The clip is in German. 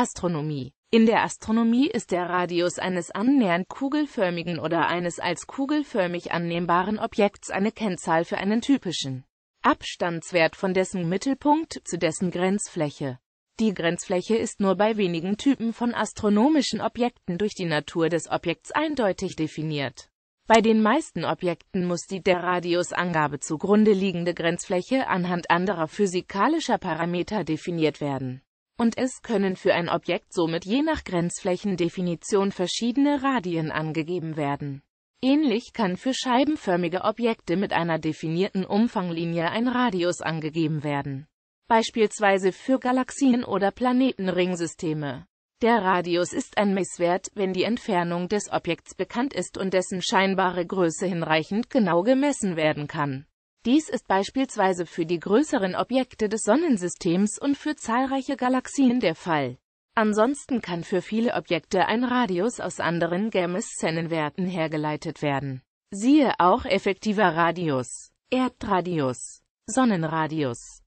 Astronomie In der Astronomie ist der Radius eines annähernd kugelförmigen oder eines als kugelförmig annehmbaren Objekts eine Kennzahl für einen typischen Abstandswert von dessen Mittelpunkt zu dessen Grenzfläche. Die Grenzfläche ist nur bei wenigen Typen von astronomischen Objekten durch die Natur des Objekts eindeutig definiert. Bei den meisten Objekten muss die der Radiusangabe zugrunde liegende Grenzfläche anhand anderer physikalischer Parameter definiert werden und es können für ein Objekt somit je nach Grenzflächendefinition verschiedene Radien angegeben werden. Ähnlich kann für scheibenförmige Objekte mit einer definierten Umfanglinie ein Radius angegeben werden. Beispielsweise für Galaxien oder Planetenringsysteme. Der Radius ist ein Messwert, wenn die Entfernung des Objekts bekannt ist und dessen scheinbare Größe hinreichend genau gemessen werden kann. Dies ist beispielsweise für die größeren Objekte des Sonnensystems und für zahlreiche Galaxien der Fall. Ansonsten kann für viele Objekte ein Radius aus anderen Gamma-Szenenwerten hergeleitet werden. Siehe auch effektiver Radius, Erdradius, Sonnenradius.